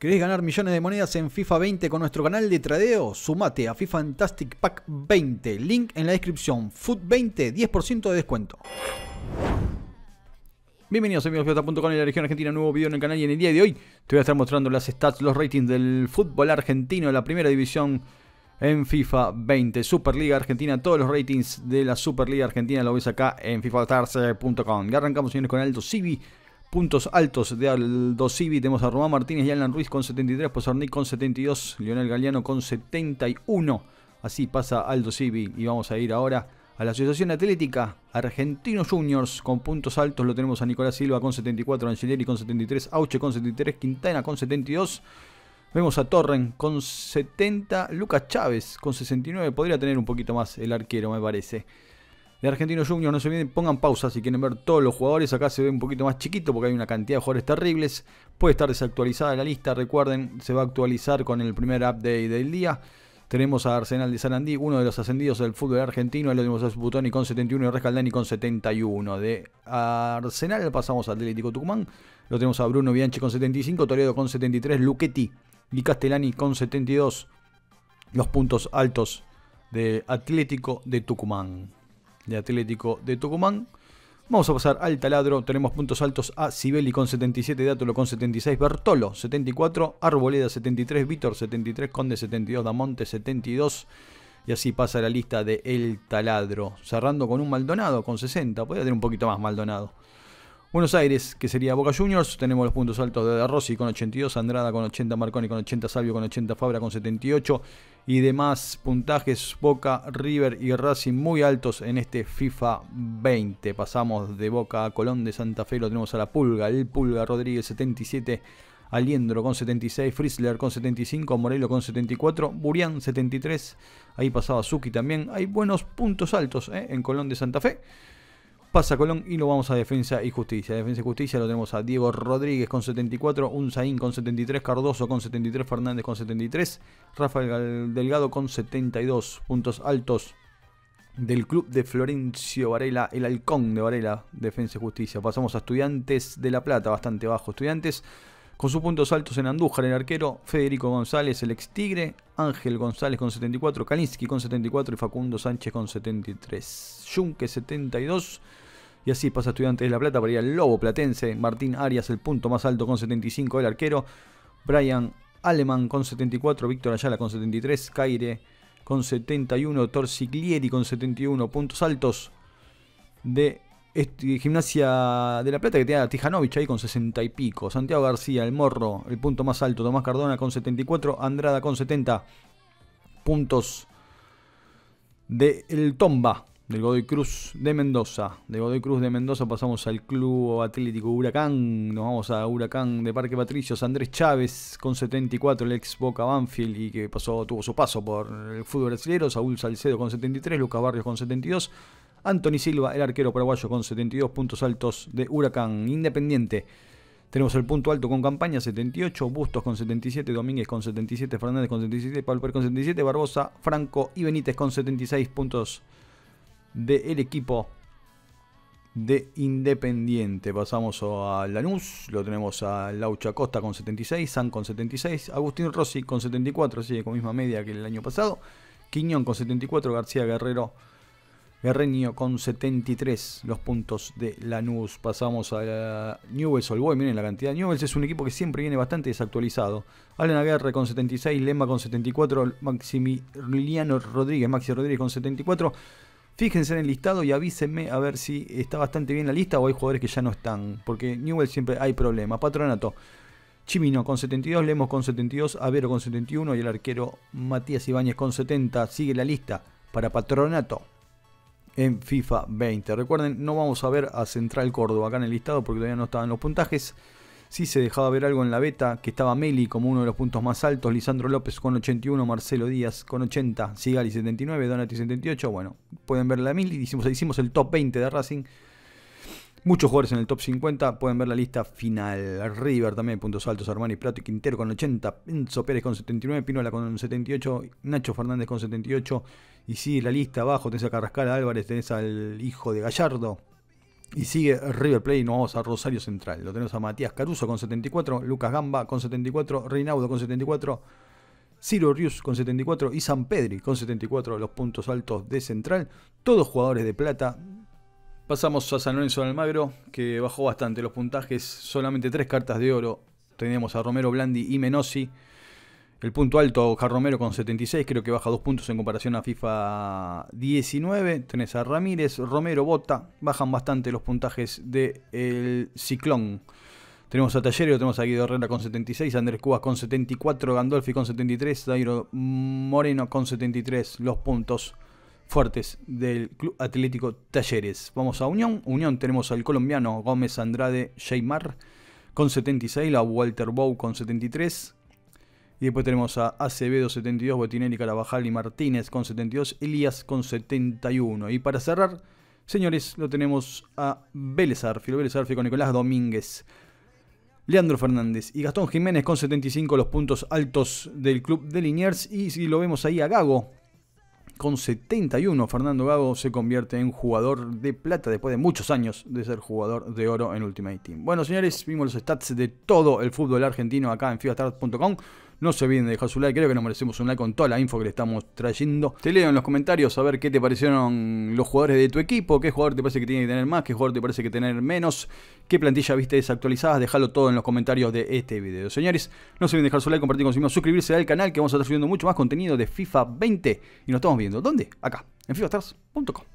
¿Querés ganar millones de monedas en FIFA 20 con nuestro canal de tradeo? Sumate a FIFA Fantastic Pack 20, link en la descripción, Foot 20, 10% de descuento. Bienvenidos amigos de en la región argentina, nuevo video en el canal y en el día de hoy te voy a estar mostrando las stats, los ratings del fútbol argentino, la primera división en FIFA 20, Superliga Argentina, todos los ratings de la Superliga Argentina lo ves acá en fifatarse.com. Ya arrancamos señores con Aldo Civi, Puntos altos de Aldo Civi, tenemos a Román Martínez y Alan Ruiz con 73, Pozarnik pues con 72, Lionel Galeano con 71. Así pasa Aldo Civi y vamos a ir ahora a la Asociación Atlética Argentinos Juniors con puntos altos. Lo tenemos a Nicolás Silva con 74, Angelieri con 73, Auche con 73, Quintana con 72. Vemos a Torren con 70, Lucas Chávez con 69. Podría tener un poquito más el arquero, me parece de Argentino Junior. No se olviden, pongan pausa si quieren ver todos los jugadores. Acá se ve un poquito más chiquito porque hay una cantidad de jugadores terribles. Puede estar desactualizada la lista. Recuerden, se va a actualizar con el primer update del día. Tenemos a Arsenal de Sarandí, uno de los ascendidos del fútbol argentino. lo tenemos a Butoni con 71 y Rescaldani con 71. De Arsenal pasamos al Atlético Tucumán. Lo tenemos a Bruno Bianchi con 75, Toledo con 73, Luchetti y Castellani con 72. Los puntos altos de Atlético de Tucumán de Atlético de Tucumán. Vamos a pasar al taladro. Tenemos puntos altos a Sibeli con 77, Dátolo con 76, Bertolo 74, Arboleda 73, Vítor 73, Conde 72, Damonte 72. Y así pasa la lista de El Taladro. Cerrando con un Maldonado con 60. Podría tener un poquito más Maldonado. Buenos Aires, que sería Boca Juniors, tenemos los puntos altos de Rossi con 82, Andrada con 80, Marconi con 80, Salvio con 80, Fabra con 78 y demás puntajes Boca, River y Racing muy altos en este FIFA 20. Pasamos de Boca a Colón de Santa Fe, lo tenemos a la Pulga, el Pulga Rodríguez 77, Aliendro con 76, Frizzler con 75, Morelo con 74, Burián 73, ahí pasaba Suki también. Hay buenos puntos altos eh, en Colón de Santa Fe. Pasa Colón y lo vamos a Defensa y Justicia. Defensa y Justicia lo tenemos a Diego Rodríguez con 74, Unzaín con 73, Cardoso con 73, Fernández con 73, Rafael Delgado con 72 puntos altos del club de Florencio Varela, el halcón de Varela, Defensa y Justicia. Pasamos a Estudiantes de La Plata, bastante bajo. Estudiantes con sus puntos altos en Andújar, el arquero Federico González, el ex Tigre, Ángel González con 74, Kalinski con 74 y Facundo Sánchez con 73. Junque, 72. Y así pasa Estudiantes de La Plata para el Lobo Platense. Martín Arias, el punto más alto con 75, el arquero. Brian Aleman con 74, Víctor Ayala con 73, Caire con 71, Torciglieri con 71 puntos altos de este, gimnasia de La Plata que tiene Tijanovich ahí con 60 y pico. Santiago García, el Morro, el punto más alto. Tomás Cardona con 74. Andrada con 70 puntos del Tomba, del Godoy Cruz de Mendoza. De Godoy Cruz de Mendoza pasamos al Club Atlético Huracán. Nos vamos a Huracán de Parque Patricios. Andrés Chávez con 74, el ex Boca Banfield y que pasó, tuvo su paso por el fútbol brasileño. Saúl Salcedo con 73, Lucas Barrios con 72. Anthony Silva, el arquero paraguayo, con 72 puntos altos de Huracán Independiente. Tenemos el punto alto con campaña, 78, Bustos con 77, Domínguez con 77, Fernández con 77, Palper con 77, Barbosa, Franco y Benítez con 76 puntos del el equipo de Independiente. Pasamos a Lanús, lo tenemos a Laucha Costa con 76, San con 76, Agustín Rossi con 74, sigue con misma media que el año pasado, Quiñón con 74, García Guerrero Guerreño con 73 los puntos de Lanús. Pasamos a Newells Old Miren la cantidad. Newells es un equipo que siempre viene bastante desactualizado. Alan Aguerre con 76, Lema con 74, Maximiliano Rodríguez, Maxi Rodríguez con 74. Fíjense en el listado y avísenme a ver si está bastante bien la lista o hay jugadores que ya no están. Porque Newells siempre hay problemas. Patronato. Chimino con 72, Lemos con 72, Avero con 71 y el arquero Matías Ibáñez con 70. Sigue la lista para Patronato en FIFA 20. Recuerden, no vamos a ver a Central Córdoba acá en el listado porque todavía no estaban los puntajes. Sí se dejaba ver algo en la beta, que estaba Meli como uno de los puntos más altos, Lisandro López con 81, Marcelo Díaz con 80, Sigali 79, Donati 78. Bueno, pueden ver la Meli, hicimos, hicimos el top 20 de Racing Muchos jugadores en el top 50. Pueden ver la lista final. River también, puntos altos. Armani, Plato y Quintero con 80. Enzo Pérez con 79. Pinola con 78. Nacho Fernández con 78. Y sigue la lista abajo. Tenés a Carrascal Álvarez. Tenés al hijo de Gallardo. Y sigue River play y nos vamos a Rosario Central. Lo tenemos a Matías Caruso con 74. Lucas Gamba con 74. Reinaudo con 74. Ciro Rius con 74 y San Pedri con 74 los puntos altos de Central. Todos jugadores de plata. Pasamos a San Lorenzo Almagro, que bajó bastante los puntajes. Solamente tres cartas de oro. Tenemos a Romero Blandi y Menossi. El punto alto, Romero con 76, creo que baja dos puntos en comparación a FIFA 19. Tenés a Ramírez, Romero, Bota. Bajan bastante los puntajes del el Ciclón. Tenemos a Tallero, tenemos a Guido Herrera con 76, Andrés Cubas con 74, Gandolfi con 73, Dairo Moreno con 73. Los puntos fuertes del Club Atlético Talleres. Vamos a Unión. Unión tenemos al colombiano Gómez Andrade Sheymar con 76, la Walter Bow con 73. Y después tenemos a Acevedo 72, Botinelli, Carabajal y Martínez con 72, Elías con 71. Y para cerrar, señores, lo tenemos a Vélez Filo Vélez Arfi con Nicolás Domínguez. Leandro Fernández y Gastón Jiménez con 75 los puntos altos del club de Liniers. Y si lo vemos ahí a Gago, con 71 Fernando Gago se convierte en jugador de plata después de muchos años de ser jugador de oro en Ultimate Team. Bueno, señores, vimos los stats de todo el fútbol argentino acá en FIBASTART.com. No se olviden de dejar su like, creo que nos merecemos un like con toda la info que le estamos trayendo. Te leo en los comentarios a ver qué te parecieron los jugadores de tu equipo, qué jugador te parece que tiene que tener más, qué jugador te parece que tener menos, qué plantilla viste desactualizada, Dejalo todo en los comentarios de este video. Señores, no se olviden de dejar su like, compartir con sus suscribirse al canal que vamos a estar subiendo mucho más contenido de FIFA 20 y nos estamos viendo. ¿Dónde? Acá, en fifastars.com.